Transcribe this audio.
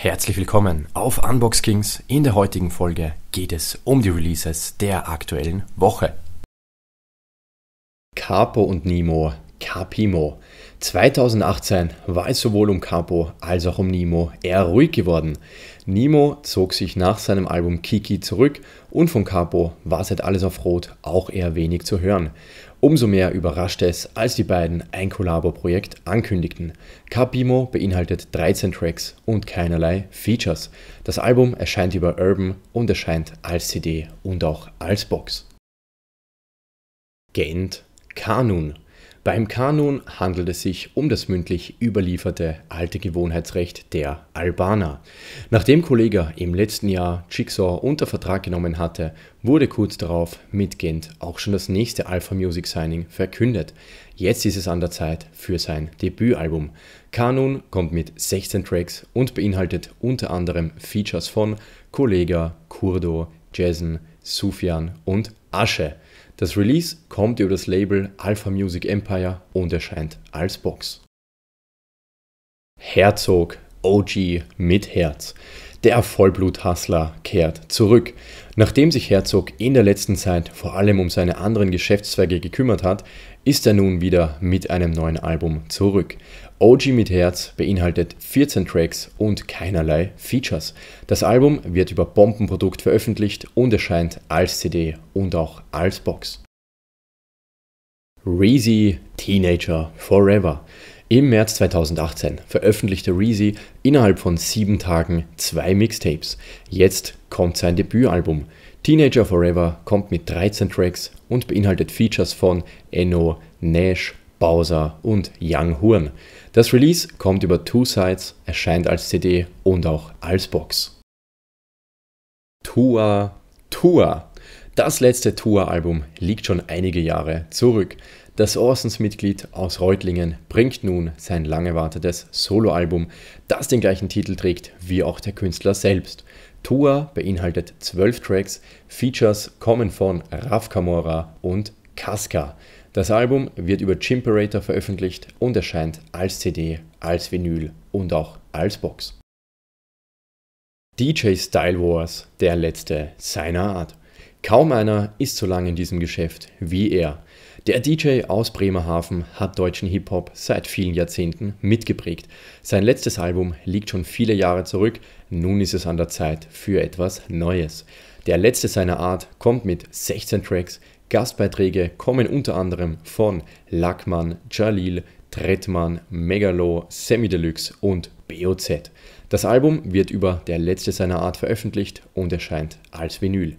Herzlich willkommen auf Unbox Kings. In der heutigen Folge geht es um die Releases der aktuellen Woche. Capo und Nemo, Capimo. 2018 war es sowohl um Capo als auch um Nemo eher ruhig geworden. Nemo zog sich nach seinem Album Kiki zurück und von Capo war seit Alles auf Rot auch eher wenig zu hören. Umso mehr überraschte es, als die beiden ein Kollabo-Projekt ankündigten. Capimo beinhaltet 13 Tracks und keinerlei Features. Das Album erscheint über Urban und erscheint als CD und auch als Box. Gent Kanun beim Kanun handelt es sich um das mündlich überlieferte alte Gewohnheitsrecht der Albaner. Nachdem Kollega im letzten Jahr Jigsaw unter Vertrag genommen hatte, wurde kurz darauf mit Gent auch schon das nächste Alpha Music Signing verkündet. Jetzt ist es an der Zeit für sein Debütalbum. Kanun kommt mit 16 Tracks und beinhaltet unter anderem Features von Kollega, Kurdo, Jason, Sufjan und Asche. Das Release kommt über das Label Alpha Music Empire und erscheint als Box. Herzog OG mit Herz. Der vollblut kehrt zurück. Nachdem sich Herzog in der letzten Zeit vor allem um seine anderen Geschäftszweige gekümmert hat, ist er nun wieder mit einem neuen Album zurück. OG mit Herz beinhaltet 14 Tracks und keinerlei Features. Das Album wird über Bombenprodukt veröffentlicht und erscheint als CD und auch als Box. Reezy Teenager Forever. Im März 2018 veröffentlichte Reezy innerhalb von sieben Tagen zwei Mixtapes. Jetzt kommt sein Debütalbum. Teenager Forever kommt mit 13 Tracks und beinhaltet Features von Enno, Nash, Bowser und Young Horn. Das Release kommt über Two Sides, erscheint als CD und auch als Box. Tua Tua das letzte tua album liegt schon einige Jahre zurück. Das Orsons-Mitglied aus Reutlingen bringt nun sein lang erwartetes Soloalbum, das den gleichen Titel trägt wie auch der Künstler selbst. Tour beinhaltet zwölf Tracks, Features kommen von Raf Kamora und Kaska. Das Album wird über Chimperator veröffentlicht und erscheint als CD, als Vinyl und auch als Box. DJ Style Wars, der letzte seiner Art. Kaum einer ist so lange in diesem Geschäft wie er. Der DJ aus Bremerhaven hat deutschen Hip-Hop seit vielen Jahrzehnten mitgeprägt. Sein letztes Album liegt schon viele Jahre zurück, nun ist es an der Zeit für etwas Neues. Der letzte seiner Art kommt mit 16 Tracks. Gastbeiträge kommen unter anderem von Lackmann, Jalil, Trettmann, Megalo, Semi Deluxe und BOZ. Das Album wird über der letzte seiner Art veröffentlicht und erscheint als Vinyl.